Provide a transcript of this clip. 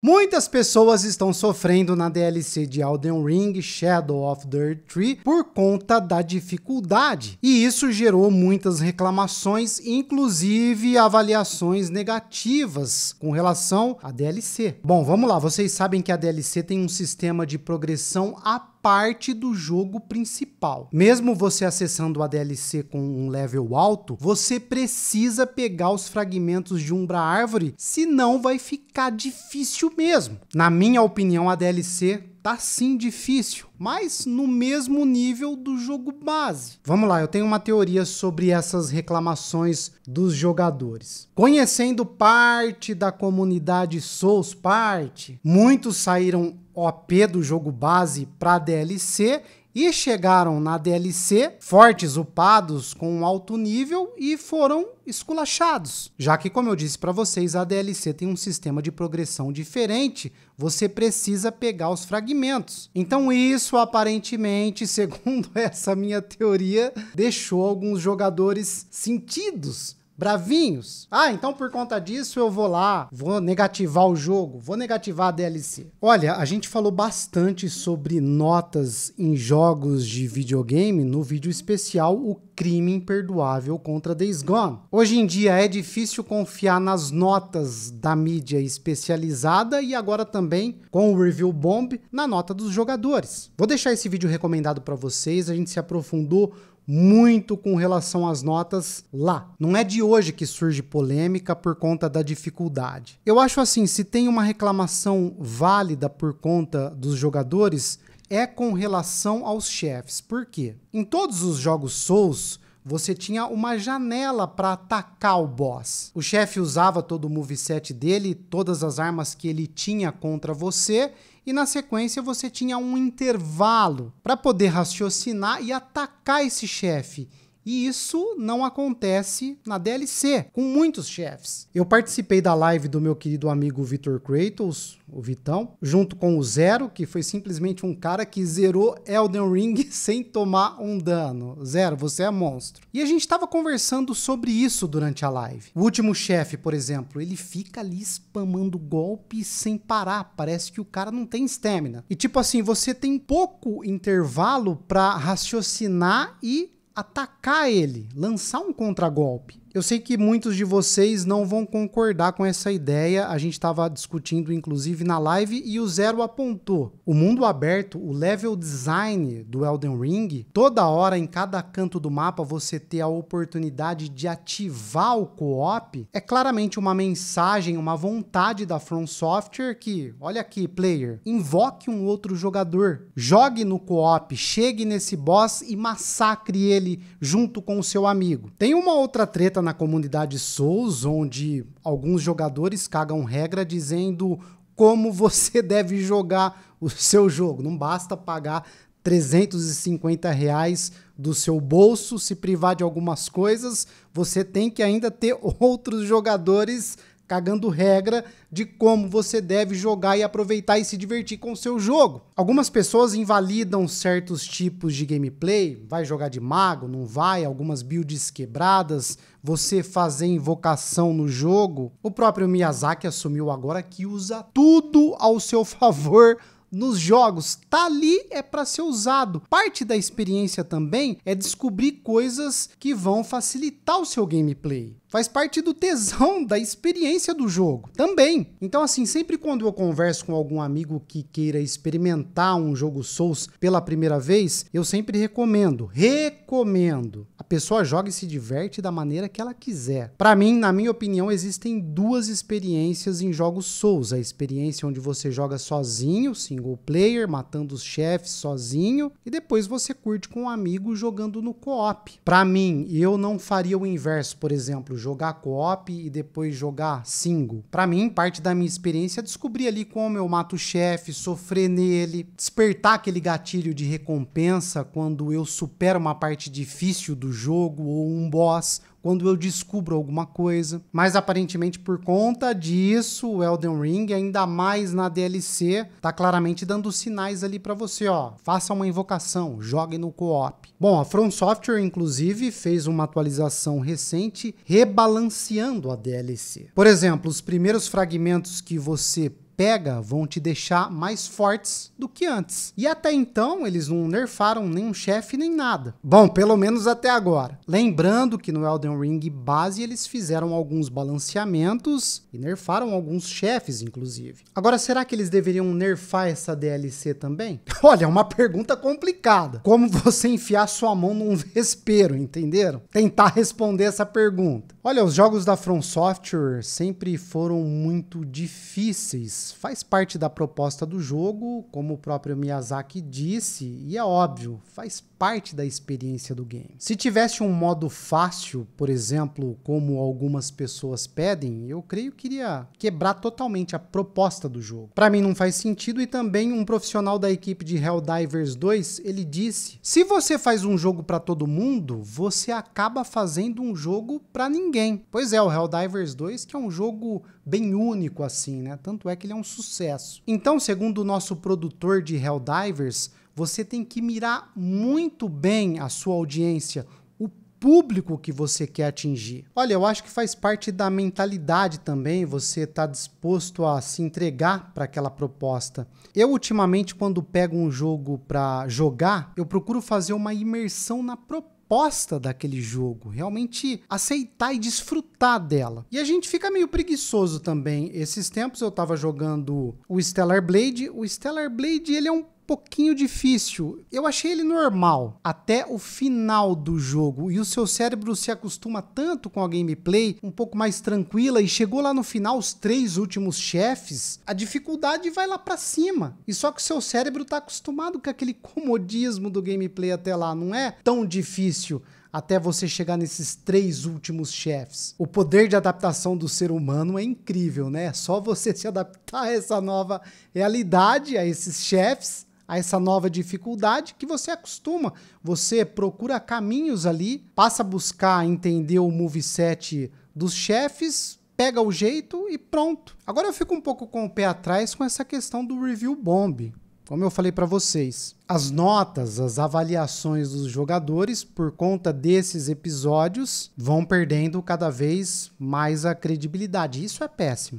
Muitas pessoas estão sofrendo na DLC de Elden Ring Shadow of the Tree por conta da dificuldade, e isso gerou muitas reclamações, inclusive avaliações negativas com relação à DLC. Bom, vamos lá, vocês sabem que a DLC tem um sistema de progressão a parte do jogo principal. Mesmo você acessando a DLC com um level alto, você precisa pegar os fragmentos de Umbra Árvore, senão vai ficar difícil mesmo. Na minha opinião, a DLC Tá sim difícil, mas no mesmo nível do jogo base. Vamos lá, eu tenho uma teoria sobre essas reclamações dos jogadores. Conhecendo parte da comunidade Souls Party, muitos saíram OP do jogo base para DLC e chegaram na DLC fortes, upados, com um alto nível e foram esculachados. Já que, como eu disse para vocês, a DLC tem um sistema de progressão diferente, você precisa pegar os fragmentos. Então isso, aparentemente, segundo essa minha teoria, deixou alguns jogadores sentidos bravinhos. Ah, então por conta disso eu vou lá, vou negativar o jogo, vou negativar a DLC. Olha, a gente falou bastante sobre notas em jogos de videogame no vídeo especial O Crime Imperdoável contra Days Gone. Hoje em dia é difícil confiar nas notas da mídia especializada e agora também com o Review Bomb na nota dos jogadores. Vou deixar esse vídeo recomendado para vocês, a gente se aprofundou muito com relação às notas lá. Não é de hoje que surge polêmica por conta da dificuldade. Eu acho assim, se tem uma reclamação válida por conta dos jogadores, é com relação aos chefes. Por quê? Em todos os jogos Souls, você tinha uma janela para atacar o boss. O chefe usava todo o moveset dele, todas as armas que ele tinha contra você e na sequência você tinha um intervalo para poder raciocinar e atacar esse chefe e isso não acontece na DLC, com muitos chefes. Eu participei da live do meu querido amigo Vitor Kratos, o Vitão, junto com o Zero, que foi simplesmente um cara que zerou Elden Ring sem tomar um dano. Zero, você é monstro. E a gente estava conversando sobre isso durante a live. O último chefe, por exemplo, ele fica ali spamando golpe sem parar. Parece que o cara não tem stamina. E tipo assim, você tem pouco intervalo para raciocinar e atacar ele, lançar um contragolpe. Eu sei que muitos de vocês não vão concordar com essa ideia, a gente estava discutindo inclusive na live e o Zero apontou. O mundo aberto, o level design do Elden Ring, toda hora em cada canto do mapa você ter a oportunidade de ativar o co-op, é claramente uma mensagem, uma vontade da From Software que, olha aqui, player, invoque um outro jogador, jogue no co-op, chegue nesse boss e massacre ele junto com o seu amigo. Tem uma outra treta treta na comunidade Souls, onde alguns jogadores cagam regra dizendo como você deve jogar o seu jogo. Não basta pagar 350 reais do seu bolso, se privar de algumas coisas, você tem que ainda ter outros jogadores cagando regra de como você deve jogar e aproveitar e se divertir com o seu jogo. Algumas pessoas invalidam certos tipos de gameplay, vai jogar de mago, não vai, algumas builds quebradas, você fazer invocação no jogo. O próprio Miyazaki assumiu agora que usa tudo ao seu favor nos jogos. Tá ali é para ser usado. Parte da experiência também é descobrir coisas que vão facilitar o seu gameplay faz parte do tesão da experiência do jogo também. Então, assim, sempre quando eu converso com algum amigo que queira experimentar um jogo Souls pela primeira vez, eu sempre recomendo, recomendo. A pessoa joga e se diverte da maneira que ela quiser. Para mim, na minha opinião, existem duas experiências em jogos Souls: a experiência onde você joga sozinho, single player, matando os chefes sozinho, e depois você curte com um amigo jogando no co-op. Para mim, eu não faria o inverso, por exemplo jogar co-op e depois jogar single. Para mim, parte da minha experiência é descobrir ali como eu mato o chefe, sofrer nele, despertar aquele gatilho de recompensa quando eu supero uma parte difícil do jogo ou um boss quando eu descubro alguma coisa. Mas aparentemente por conta disso, o Elden Ring, ainda mais na DLC, tá claramente dando sinais ali para você, ó. Faça uma invocação, jogue no co-op. Bom, a From Software inclusive fez uma atualização recente rebalanceando a DLC. Por exemplo, os primeiros fragmentos que você pega vão te deixar mais fortes do que antes. E até então eles não nerfaram nenhum chefe nem nada. Bom, pelo menos até agora. Lembrando que no Elden Ring base eles fizeram alguns balanceamentos e nerfaram alguns chefes, inclusive. Agora, será que eles deveriam nerfar essa DLC também? Olha, é uma pergunta complicada. Como você enfiar sua mão num vespeiro, entenderam? Tentar responder essa pergunta. Olha, os jogos da From Software sempre foram muito difíceis. Faz parte da proposta do jogo, como o próprio Miyazaki disse, e é óbvio, faz parte da experiência do game. Se tivesse um modo fácil, por exemplo, como algumas pessoas pedem, eu creio que iria quebrar totalmente a proposta do jogo. Para mim não faz sentido e também um profissional da equipe de Helldivers 2, ele disse: "Se você faz um jogo para todo mundo, você acaba fazendo um jogo para ninguém ninguém. Pois é, o Helldivers 2, que é um jogo bem único assim, né? Tanto é que ele é um sucesso. Então, segundo o nosso produtor de Helldivers, você tem que mirar muito bem a sua audiência, o público que você quer atingir. Olha, eu acho que faz parte da mentalidade também você tá disposto a se entregar para aquela proposta. Eu ultimamente quando pego um jogo para jogar, eu procuro fazer uma imersão na proposta proposta daquele jogo, realmente aceitar e desfrutar dela. E a gente fica meio preguiçoso também. Esses tempos eu estava jogando o Stellar Blade. O Stellar Blade, ele é um pouquinho difícil. Eu achei ele normal até o final do jogo e o seu cérebro se acostuma tanto com a gameplay um pouco mais tranquila e chegou lá no final os três últimos chefes, a dificuldade vai lá para cima. E só que o seu cérebro tá acostumado com aquele comodismo do gameplay até lá, não é tão difícil até você chegar nesses três últimos chefes. O poder de adaptação do ser humano é incrível, né? Só você se adaptar a essa nova realidade, a esses chefes, a essa nova dificuldade que você acostuma. Você procura caminhos ali, passa a buscar entender o moveset dos chefes, pega o jeito e pronto. Agora eu fico um pouco com o pé atrás com essa questão do review bomb. Como eu falei para vocês, as notas, as avaliações dos jogadores por conta desses episódios vão perdendo cada vez mais a credibilidade. Isso é péssimo.